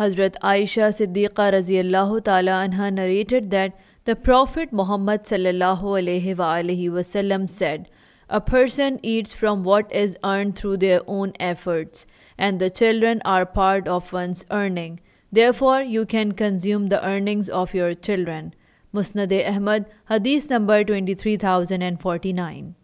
Hazrat Aisha Siddiqa radiallahu ta'ala anha narrated that the Prophet Muhammad sallallahu alayhi wasallam said, A person eats from what is earned through their own efforts, and the children are part of one's earning. Therefore, you can consume the earnings of your children. Musnad Ahmad, Hadith number 23049.